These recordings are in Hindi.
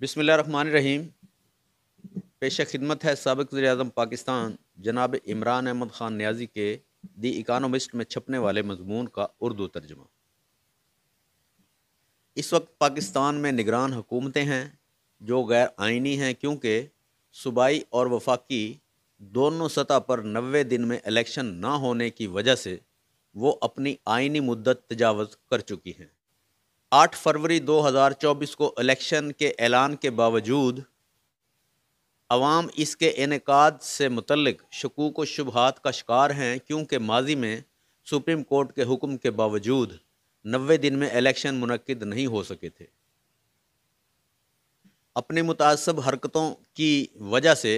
बिसमिल्ल रन रहीम पेश खिदमत है सबक अजम पाकिस्तान जनाब इमरान अहमद ख़ान न्याजी के दी इकानमिस्ट में छपने वाले मजमून का उर्दू तर्जमा इस वक्त पाकिस्तान में निगरान हुकूमतें हैं जो गैर आइनी हैं क्योंकि सूबाई और वफाकी दोनों सतह पर नबे दिन में इलेक्शन ना होने की वजह से वो अपनी आइनी मुद्दत तजावज़ कर चुकी हैं आठ फरवरी 2024 को इलेक्शन के ऐलान के बावजूद अवाम इसके इनका से मुतलक शकूक व शुबहत का शिकार हैं क्योंकि माजी में सुप्रीम कोर्ट के हुक्म के बावजूद नबे दिन में इलेक्शन मनद नहीं हो सके थे अपने मुतासब हरकतों की वजह से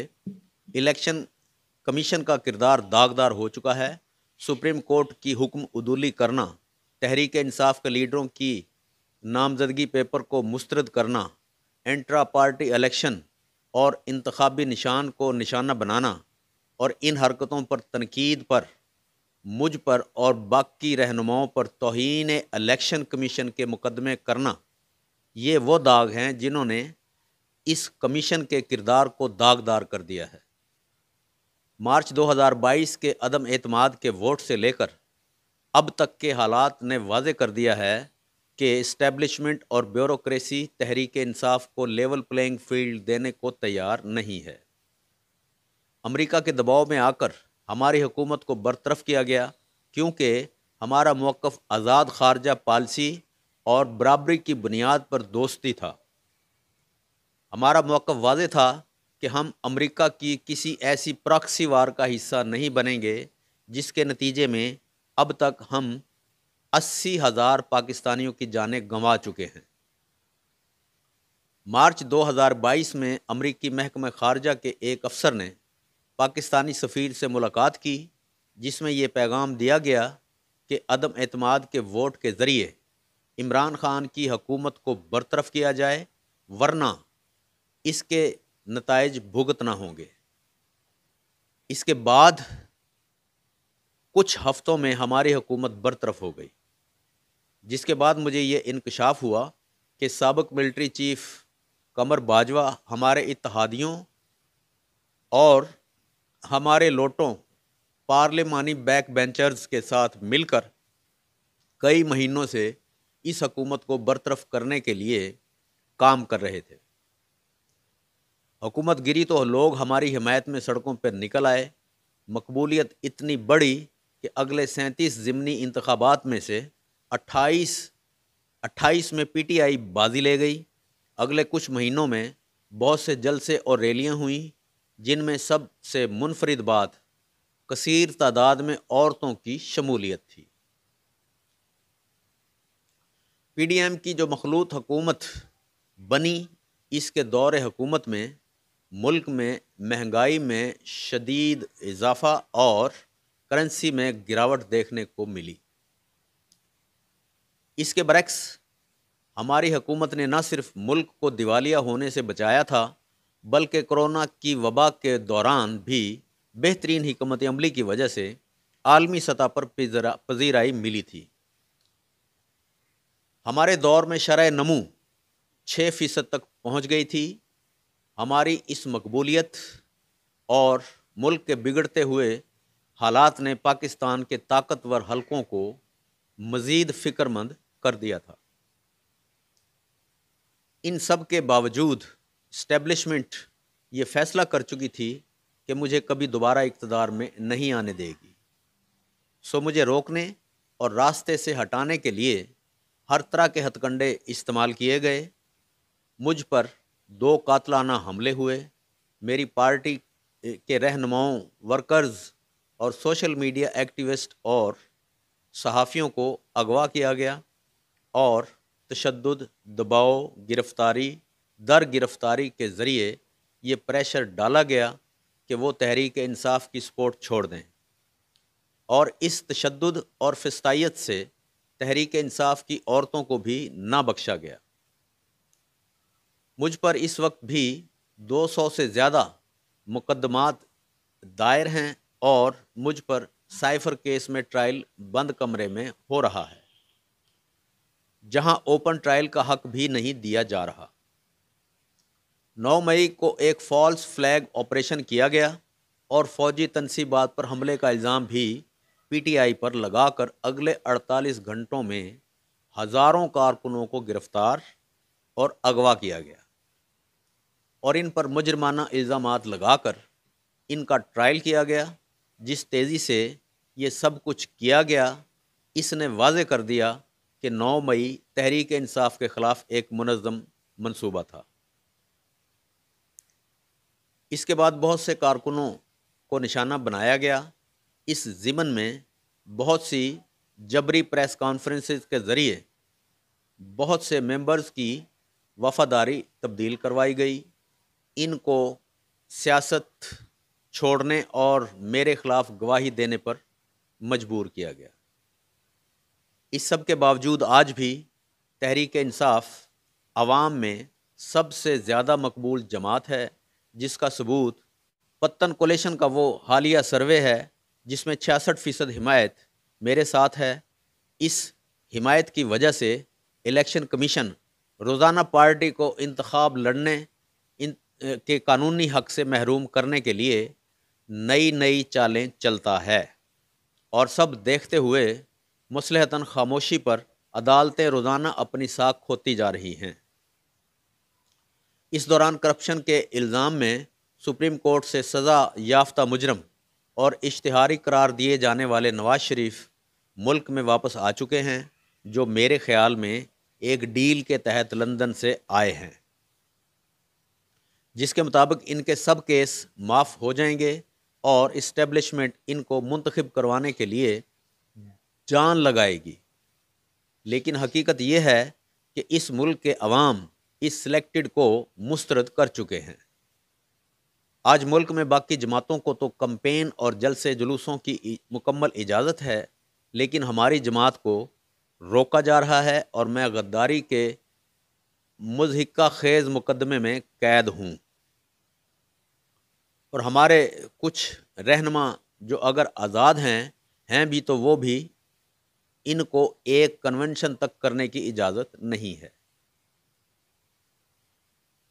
इलेक्शन कमीशन का किरदार दागदार हो चुका है सुप्रीम कोर्ट की हुक्म उदूली करना तहरीक इंसाफ के लीडरों की नामजदगी पेपर को मुस्रद करना इंट्रा पार्टी इलेक्शन और इंतबी निशान को निशाना बनाना और इन हरकतों पर तनकीद पर मुझ पर और बाकी रहनुमाओं पर तोहन इलेक्शन कमीशन के मुकदमे करना ये वो दाग हैं जिन्होंने इस कमीशन के किरदार को दागदार कर दिया है मार्च 2022 के अदम अतमाद के वोट से लेकर अब तक के हालात ने वाजे कर दिया है के इस्टेब्लिशमेंट और ब्यूरोक्रेसी तहरीक इंसाफ को लेवल प्लेइंग फील्ड देने को तैयार नहीं है अमेरिका के दबाव में आकर हमारी हुकूमत को बरतरफ किया गया क्योंकि हमारा मौक़ आज़ाद खारजा पॉलिसी और बराबरी की बुनियाद पर दोस्ती था हमारा मौक़ वाज था कि हम अमेरिका की किसी ऐसी प्रॉक्सी वार का हिस्सा नहीं बनेंगे जिसके नतीजे में अब तक हम अस्सी हज़ार पाकिस्तानियों की जानें गंवा चुके हैं मार्च 2022 में अमरीकी महकमे खारजा के एक अफसर ने पाकिस्तानी सफ़ीर से मुलाकात की जिसमें यह पैगाम दिया गया कि अदम अतमाद के वोट के ज़रिए इमरान खान की हकूमत को बरतरफ किया जाए वरना इसके नतज भुगतना होंगे इसके बाद कुछ हफ्तों में हमारी हुकूमत बरतरफ हो गई जिसके बाद मुझे ये इनकशाफ हुआ कि सबक मिलिट्री चीफ कमर बाजवा हमारे इतिहादियों और हमारे लोटों पार्लियामानी बैक बेंचर्स के साथ मिलकर कई महीनों से इस हकूमत को बरतरफ करने के लिए काम कर रहे थे हुकूमत गिरी तो लोग हमारी हिमायत में सड़कों पर निकल आए मकबूलियत इतनी बड़ी कि अगले सैंतीस ज़मनी इंतबात में से अट्ठाईस अट्ठाईस में पीटीआई बाजी ले गई अगले कुछ महीनों में बहुत से जलसे और रैलियाँ हुई जिनमें सबसे मुनफरद बात कसीर तादाद में औरतों की शमूलियत थी पीडीएम की जो मखलूत हकूमत बनी इसके दौर हकूमत में मुल्क में महंगाई में शदीद इजाफा और करेंसी में गिरावट देखने को मिली इसके बरक्स हमारी हुकूमत ने न सिर्फ मुल्क को दिवालिया होने से बचाया था बल्कि कोरोना की वबा के दौरान भी बेहतरीन हमत अमली की वजह से आलमी सतह पर पजीराई मिली थी हमारे दौर में शरह नमू छः फ़ीसद तक पहुंच गई थी हमारी इस मकबूलियत और मुल्क के बिगड़ते हुए हालात ने पाकिस्तान के ताकतवर हलकों को मज़ीद फ़िक्रमंद कर दिया था इन सब के बावजूद इस्टेब्लिशमेंट ये फैसला कर चुकी थी कि मुझे कभी दोबारा इकतदार में नहीं आने देगी सो मुझे रोकने और रास्ते से हटाने के लिए हर तरह के हथकंडे इस्तेमाल किए गए मुझ पर दो कातलाना हमले हुए मेरी पार्टी के रहनुमाओं वर्कर्स और सोशल मीडिया एक्टिविस्ट और सहाफ़ियों को अगवा किया गया और तशद दबाव गिरफ़्तारी दर गिरफ़्तारी के ज़रिए ये प्रेशर डाला गया कि वो तहरीक इंसाफ की सपोर्ट छोड़ दें और इस तशद और फस्तायत से तहरीक इंसाफ की औरतों को भी ना बख्शा गया मुझ पर इस वक्त भी 200 से ज़्यादा मुकदमात दायर हैं और मुझ पर साइफर केस में ट्रायल बंद कमरे में हो रहा है जहां ओपन ट्रायल का हक भी नहीं दिया जा रहा 9 मई को एक फॉल्स फ्लैग ऑपरेशन किया गया और फौजी तनसीबात पर हमले का इल्ज़ाम भी पीटीआई पर लगाकर अगले 48 घंटों में हज़ारों कारकुनों को गिरफ्तार और अगवा किया गया और इन पर मुजरमाना इल्ज़ाम लगाकर इनका ट्रायल किया गया जिस तेज़ी से ये सब कुछ किया गया इसने वाजे कर दिया कि 9 मई तहरीक इंसाफ के ख़िलाफ़ एक मनज़म मनसूबा था इसके बाद बहुत से कारकुनों को निशाना बनाया गया इस ज़िमन में बहुत सी जबरी प्रेस कॉन्फ्रेंसेस के ज़रिए बहुत से मेंबर्स की वफादारी तब्दील करवाई गई इनको सियासत छोड़ने और मेरे ख़िलाफ़ गवाही देने पर मजबूर किया गया इस सब के बावजूद आज भी तहरीक इंसाफ आवाम में सबसे ज़्यादा मकबूल जमात है जिसका सबूत पत्तन कोलेशन का वो हालिया सर्वे है जिसमें छियासठ फ़ीसद हिमायत मेरे साथ है इस हिमायत की वजह से इलेक्शन कमीशन रोज़ाना पार्टी को इंतखब लड़ने इन के कानूनी हक से महरूम करने के लिए नई नई चालें चलता है और सब देखते हुए मसलहतन खामोशी पर अदालतें रोज़ाना अपनी साख खोती जा रही हैं इस दौरान करप्शन के इल्ज़ाम में सुप्रीम कोर्ट से सज़ा याफ्ता मुजरम और इश्तहारी करार दिए जाने वाले नवाज शरीफ मुल्क में वापस आ चुके हैं जो मेरे ख्याल में एक डील के तहत लंदन से आए हैं जिसके मुताबिक इनके सब केस माफ़ हो जाएंगे और इस्टेबलिशमेंट इनको मुंतखब करवाने के लिए जान लगाएगी लेकिन हकीकत यह है कि इस मुल्क के अवाम इस सिलेक्टेड को मुस्तरद कर चुके हैं आज मुल्क में बाकी जमातों को तो कम्पेन और जलसे जुलूसों की मुकम्मल इजाज़त है लेकिन हमारी जमात को रोका जा रहा है और मैं गद्दारी के मजहिका खेज मुकदमे में कैद हूँ और हमारे कुछ रहनमा जो अगर आज़ाद हैं हैं भी तो वो भी इनको एक कन्वेंशन तक करने की इजाज़त नहीं है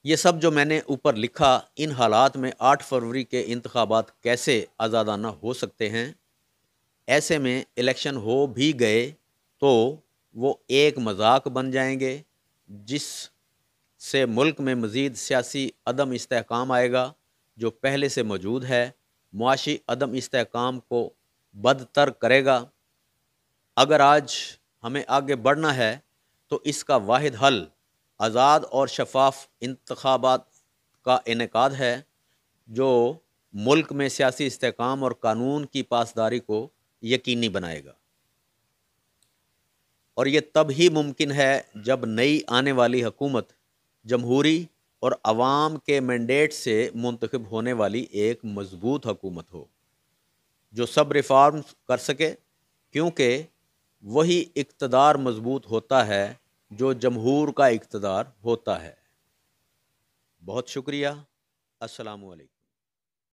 ये सब जो मैंने ऊपर लिखा इन हालात में 8 फरवरी के इंतबात कैसे आज़ादाना हो सकते हैं ऐसे में इलेक्शन हो भी गए तो वो एक मजाक बन जाएंगे जिस से मुल्क में मज़ीद सियासी अदम इसकाम आएगा जो पहले से मौजूद है मुआशी अदम इसकाम को बदतर करेगा अगर आज हमें आगे बढ़ना है तो इसका वाद हल आज़ाद और शफाफ इंतबात का इनका है जो मुल्क में सियासी इसकाम और कानून की पासदारी को यकीनी बनाएगा और ये तब ही मुमकिन है जब नई आने वाली हकूमत जमहूरी और आवाम के मैंडेट से मुंतखब होने वाली एक मजबूत हकूमत हो जो सब रिफॉर्म कर सके क्योंकि वही इकतदार मजबूत होता है जो जमहूर का इकतदार होता है बहुत शुक्रिया अस्सलाम वालेकुम